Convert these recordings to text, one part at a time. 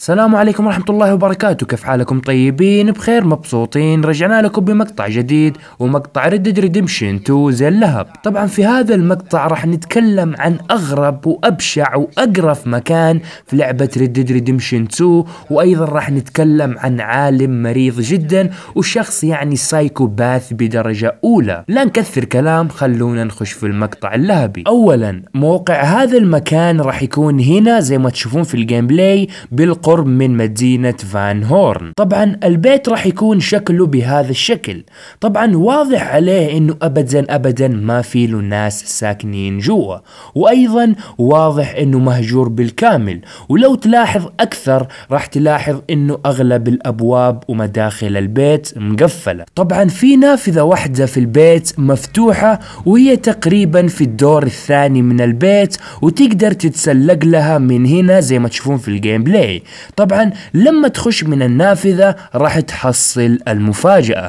السلام عليكم ورحمة الله وبركاته كيف حالكم طيبين بخير مبسوطين رجعنا لكم بمقطع جديد ومقطع ريد ديد ريدمشن 2 زي اللهب طبعا في هذا المقطع راح نتكلم عن أغرب وأبشع وأقرف مكان في لعبة ريد ديد ريدمشن 2 وأيضا راح نتكلم عن عالم مريض جدا وشخص يعني سايكوباث بدرجة أولى لا نكثر كلام خلونا نخش في المقطع اللهبي أولا موقع هذا المكان راح يكون هنا زي ما تشوفون في الجيم بلاي بالقوة بالقرب من مدينة فان هورن طبعا البيت راح يكون شكله بهذا الشكل طبعا واضح عليه انه ابدا ابدا ما في له ناس ساكنين جوا وايضا واضح انه مهجور بالكامل ولو تلاحظ اكثر راح تلاحظ انه اغلب الابواب ومداخل البيت مقفلة طبعا في نافذة واحدة في البيت مفتوحة وهي تقريبا في الدور الثاني من البيت وتقدر تتسلق لها من هنا زي ما تشوفون في الجيم بلاي طبعا لما تخش من النافذة راح تحصل المفاجأة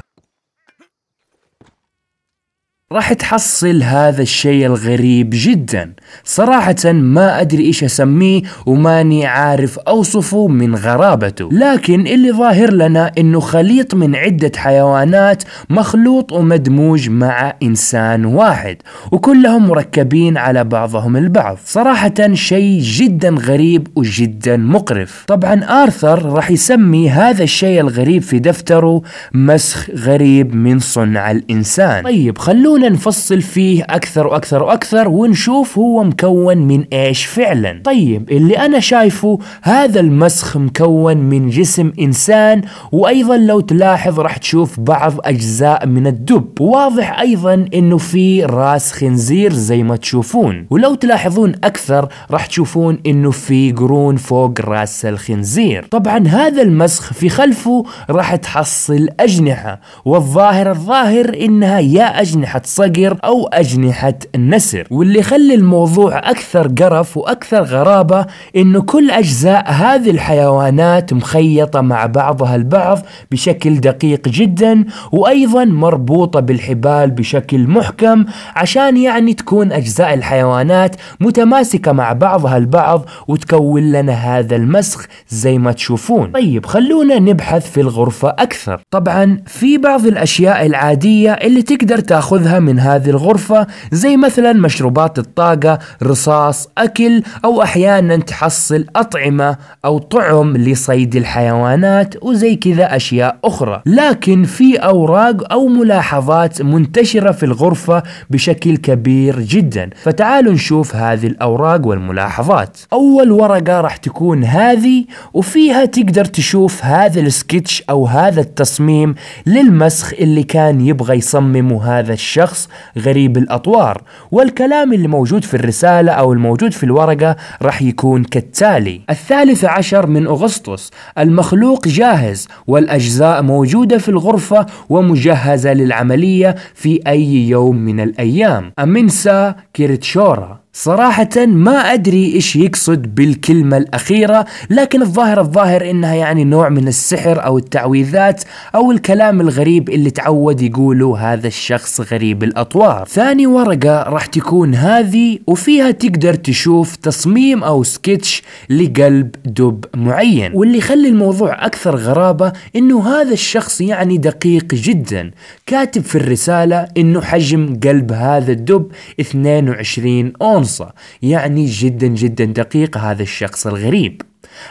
راح تحصل هذا الشيء الغريب جدا صراحة ما أدري إيش أسميه وماني عارف أوصفه من غرابته لكن اللي ظاهر لنا إنه خليط من عدة حيوانات مخلوط ومدموج مع إنسان واحد وكلهم مركبين على بعضهم البعض صراحة شيء جدا غريب وجدا مقرف طبعا آرثر راح يسمي هذا الشيء الغريب في دفتره مسخ غريب من صنع الإنسان طيب خلونا خلونا نفصل فيه أكثر وأكثر وأكثر ونشوف هو مكون من إيش فعلا طيب اللي أنا شايفه هذا المسخ مكون من جسم إنسان وأيضا لو تلاحظ راح تشوف بعض أجزاء من الدب واضح أيضا أنه في راس خنزير زي ما تشوفون ولو تلاحظون أكثر راح تشوفون أنه في قرون فوق راس الخنزير طبعا هذا المسخ في خلفه راح تحصل أجنحة والظاهر الظاهر أنها يا أجنحة صقر أو أجنحة النسر واللي يخلي الموضوع أكثر قرف وأكثر غرابة إنه كل أجزاء هذه الحيوانات مخيطة مع بعضها البعض بشكل دقيق جدا وأيضا مربوطة بالحبال بشكل محكم عشان يعني تكون أجزاء الحيوانات متماسكة مع بعضها البعض وتكون لنا هذا المسخ زي ما تشوفون طيب خلونا نبحث في الغرفة أكثر طبعا في بعض الأشياء العادية اللي تقدر تاخذها من هذه الغرفة زي مثلا مشروبات الطاقة رصاص أكل أو أحيانا تحصل أطعمة أو طعم لصيد الحيوانات وزي كذا أشياء أخرى لكن في أوراق أو ملاحظات منتشرة في الغرفة بشكل كبير جدا فتعالوا نشوف هذه الأوراق والملاحظات أول ورقة راح تكون هذه وفيها تقدر تشوف هذا السكتش أو هذا التصميم للمسخ اللي كان يبغى يصممه هذا الشخص شخص غريب الأطوار والكلام اللي موجود في الرسالة أو الموجود في الورقة رح يكون كالتالي الثالث عشر من أغسطس المخلوق جاهز والأجزاء موجودة في الغرفة ومجهزة للعملية في أي يوم من الأيام أمينسا كيرتشورا صراحة ما أدري إيش يقصد بالكلمة الأخيرة لكن الظاهر الظاهر إنها يعني نوع من السحر أو التعويذات أو الكلام الغريب اللي تعود يقوله هذا الشخص غريب الأطوار ثاني ورقة راح تكون هذه وفيها تقدر تشوف تصميم أو سكتش لقلب دب معين واللي يخلي الموضوع أكثر غرابة إنه هذا الشخص يعني دقيق جدا كاتب في الرسالة إنه حجم قلب هذا الدب 22 أون فرنسا يعني جدا جدا دقيق هذا الشخص الغريب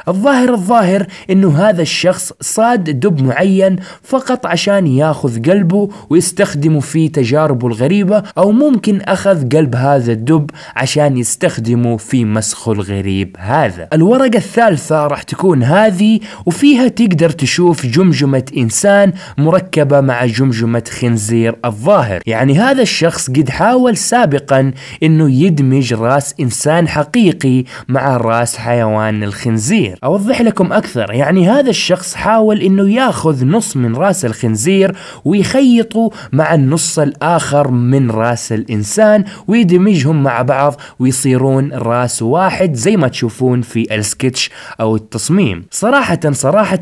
الظاهر الظاهر انه هذا الشخص صاد دب معين فقط عشان ياخذ قلبه ويستخدمه في تجاربه الغريبة او ممكن اخذ قلب هذا الدب عشان يستخدمه في مسخه الغريب هذا الورقة الثالثة راح تكون هذه وفيها تقدر تشوف جمجمة انسان مركبة مع جمجمة خنزير الظاهر يعني هذا الشخص قد حاول سابقا انه يدمج راس انسان حقيقي مع راس حيوان الخنزير الخنزير أوضح لكم أكثر يعني هذا الشخص حاول أنه ياخذ نص من رأس الخنزير ويخيطه مع النص الآخر من رأس الإنسان ويدمجهم مع بعض ويصيرون رأس واحد زي ما تشوفون في السكتش أو التصميم صراحة صراحة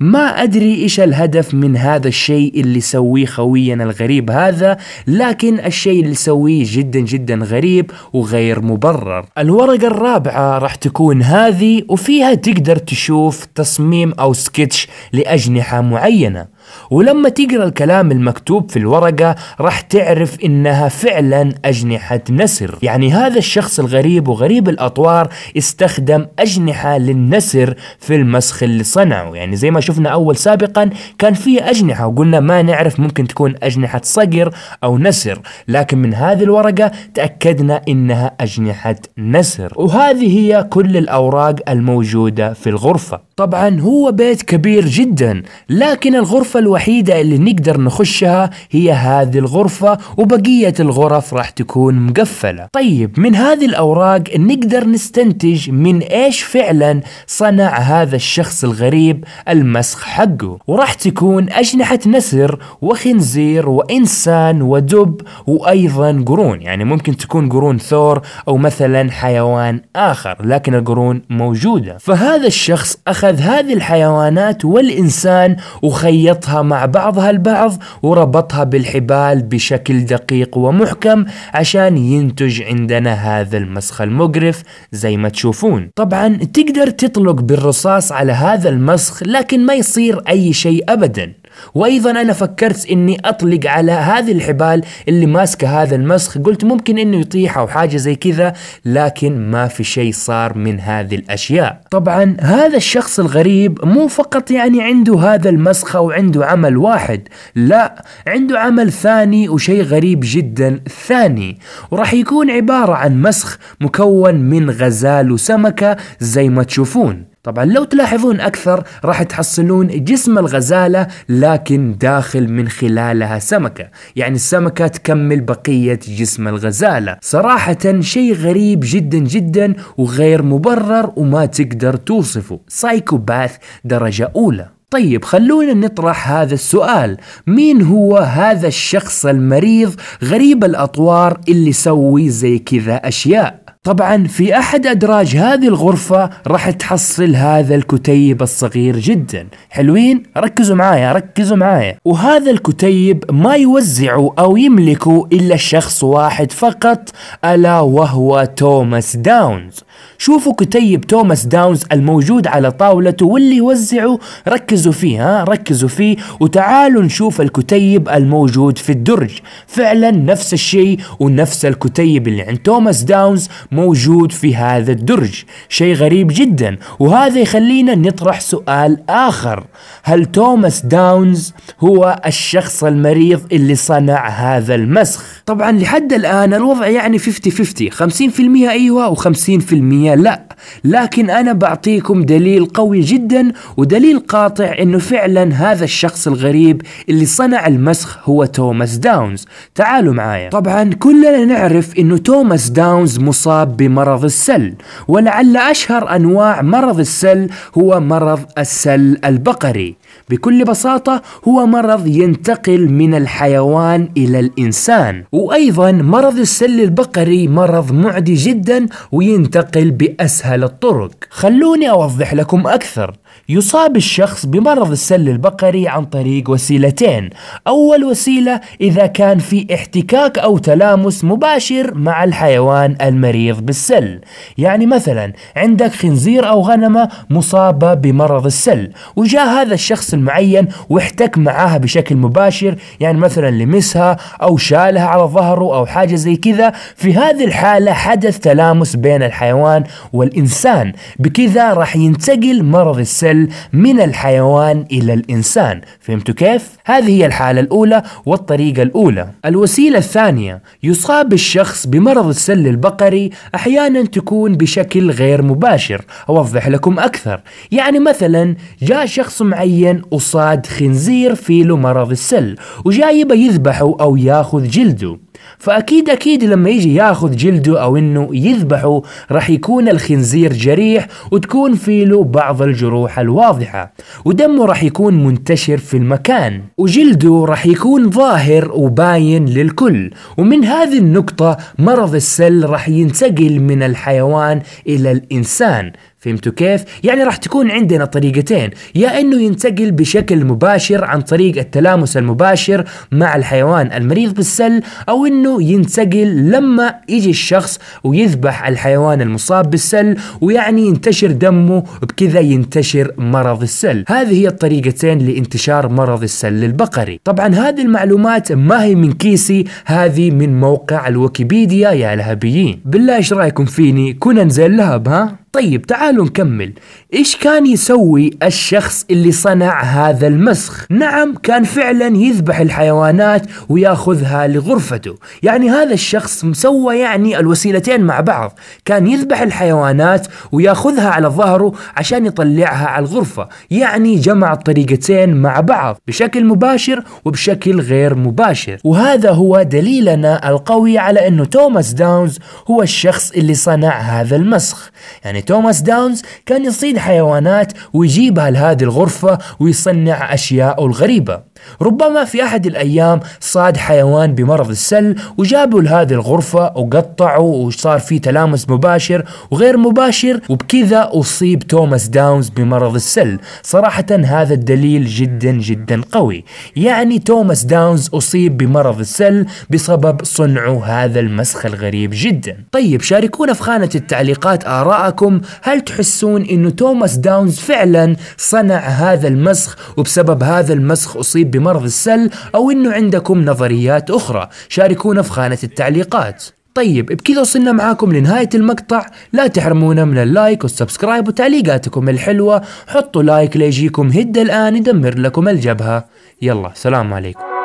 ما أدري إيش الهدف من هذا الشيء اللي سويه خوينا الغريب هذا لكن الشيء اللي سويه جدا جدا غريب وغير مبرر الورقة الرابعة راح تكون هذه وفيها تقدر تشوف تصميم أو سكتش لأجنحة معينة ولما تقرا الكلام المكتوب في الورقه راح تعرف انها فعلا اجنحه نسر، يعني هذا الشخص الغريب وغريب الاطوار استخدم اجنحه للنسر في المسخ اللي صنعه، يعني زي ما شفنا اول سابقا كان في اجنحه وقلنا ما نعرف ممكن تكون اجنحه صقر او نسر، لكن من هذه الورقه تاكدنا انها اجنحه نسر، وهذه هي كل الاوراق الموجوده في الغرفه. طبعا هو بيت كبير جدا، لكن الغرفه الغرفة الوحيدة اللي نقدر نخشها هي هذه الغرفة وبقية الغرف راح تكون مقفلة طيب من هذه الأوراق نقدر نستنتج من إيش فعلا صنع هذا الشخص الغريب المسخ حقه وراح تكون أجنحة نسر وخنزير وإنسان ودب وأيضا قرون يعني ممكن تكون قرون ثور أو مثلا حيوان آخر لكن القرون موجودة فهذا الشخص أخذ هذه الحيوانات والإنسان وخيط ربطها مع بعضها البعض وربطها بالحبال بشكل دقيق ومحكم عشان ينتج عندنا هذا المسخ المقرف زي ما تشوفون طبعا تقدر تطلق بالرصاص على هذا المسخ لكن ما يصير اي شيء ابدا وايضا انا فكرت اني اطلق على هذه الحبال اللي ماسكه هذا المسخ قلت ممكن انه يطيح او حاجه زي كذا لكن ما في شيء صار من هذه الاشياء طبعا هذا الشخص الغريب مو فقط يعني عنده هذا المسخ او عنده عمل واحد لا عنده عمل ثاني وشيء غريب جدا ثاني وراح يكون عباره عن مسخ مكون من غزال وسمكه زي ما تشوفون طبعا لو تلاحظون أكثر راح تحصلون جسم الغزالة لكن داخل من خلالها سمكة يعني السمكة تكمل بقية جسم الغزالة صراحة شيء غريب جدا جدا وغير مبرر وما تقدر توصفه سايكوباث درجة أولى طيب خلونا نطرح هذا السؤال مين هو هذا الشخص المريض غريب الأطوار اللي سوي زي كذا أشياء طبعا في احد ادراج هذه الغرفة راح تحصل هذا الكتيب الصغير جدا حلوين ركزوا معايا ركزوا معايا وهذا الكتيب ما يوزعه او يملكه الا شخص واحد فقط الا وهو توماس داونز شوفوا كتيب توماس داونز الموجود على طاولته واللي يوزعه ركزوا فيه ها ركزوا فيه وتعالوا نشوف الكتيب الموجود في الدرج فعلا نفس الشيء ونفس الكتيب اللي عند توماس داونز موجود في هذا الدرج شيء غريب جدا وهذا يخلينا نطرح سؤال آخر هل توماس داونز هو الشخص المريض اللي صنع هذا المسخ طبعا لحد الآن الوضع يعني 50-50 50% أيوة و50% لا لكن أنا بعطيكم دليل قوي جدا ودليل قاطع أنه فعلا هذا الشخص الغريب اللي صنع المسخ هو توماس داونز تعالوا معايا طبعا كلنا نعرف أنه توماس داونز مصاب يصاب بمرض السل ولعل أشهر أنواع مرض السل هو مرض السل البقري بكل بساطة هو مرض ينتقل من الحيوان إلى الإنسان وأيضا مرض السل البقري مرض معدي جدا وينتقل بأسهل الطرق خلوني أوضح لكم أكثر يصاب الشخص بمرض السل البقري عن طريق وسيلتين أول وسيلة إذا كان في احتكاك أو تلامس مباشر مع الحيوان المريض المريض بالسل يعني مثلا عندك خنزير أو غنمة مصابة بمرض السل وجاء هذا الشخص المعين واحتك معاها بشكل مباشر يعني مثلا لمسها أو شالها على ظهره أو حاجة زي كذا في هذه الحالة حدث تلامس بين الحيوان والإنسان بكذا راح ينتقل مرض السل من الحيوان إلى الإنسان فهمتوا كيف؟ هذه هي الحالة الأولى والطريقة الأولى الوسيلة الثانية يصاب الشخص بمرض السل البقري أحيانا تكون بشكل غير مباشر أوضح لكم أكثر يعني مثلا جاء شخص معين وصاد خنزير في له مرض السل وجايبه يذبحه أو ياخذ جلده فأكيد أكيد لما يجي ياخذ جلده أو إنه يذبحه راح يكون الخنزير جريح وتكون في له بعض الجروح الواضحة ودمه راح يكون منتشر في المكان وجلده راح يكون ظاهر وباين للكل ومن هذه النقطة مرض السل راح ينتقل من الحيوان إلى الإنسان فهمتوا كيف؟ يعني راح تكون عندنا طريقتين يا انه ينتقل بشكل مباشر عن طريق التلامس المباشر مع الحيوان المريض بالسل او انه ينتقل لما يجي الشخص ويذبح الحيوان المصاب بالسل ويعني ينتشر دمه وبكذا ينتشر مرض السل هذه هي الطريقتين لانتشار مرض السل البقري طبعا هذه المعلومات ما هي من كيسي هذه من موقع الويكيبيديا يا لهبيين بالله ايش رايكم فيني كنا نزين لهب ها طيب تعالوا نكمل ايش كان يسوي الشخص اللي صنع هذا المسخ نعم كان فعلا يذبح الحيوانات وياخذها لغرفته يعني هذا الشخص مسوى يعني الوسيلتين مع بعض كان يذبح الحيوانات وياخذها على ظهره عشان يطلعها على الغرفة يعني جمع الطريقتين مع بعض بشكل مباشر وبشكل غير مباشر وهذا هو دليلنا القوي على انه توماس داونز هو الشخص اللي صنع هذا المسخ يعني توماس داونز كان يصيد حيوانات ويجيبها لهذه الغرفة ويصنع أشياء الغريبة ربما في أحد الأيام صاد حيوان بمرض السل وجابوا لهذه الغرفة وقطعوا وصار في تلامس مباشر وغير مباشر وبكذا أصيب توماس داونز بمرض السل صراحة هذا الدليل جدا جدا قوي يعني توماس داونز أصيب بمرض السل بسبب صنعه هذا المسخ الغريب جدا طيب شاركونا في خانة التعليقات آراءكم هل تحسون أنه توماس داونز فعلا صنع هذا المسخ وبسبب هذا المسخ أصيب الصليب بمرض السل أو أنه عندكم نظريات أخرى شاركونا في خانة التعليقات طيب بكذا وصلنا معاكم لنهاية المقطع لا تحرمونا من اللايك والسبسكرايب وتعليقاتكم الحلوة حطوا لايك ليجيكم هدى الآن يدمر لكم الجبهة يلا سلام عليكم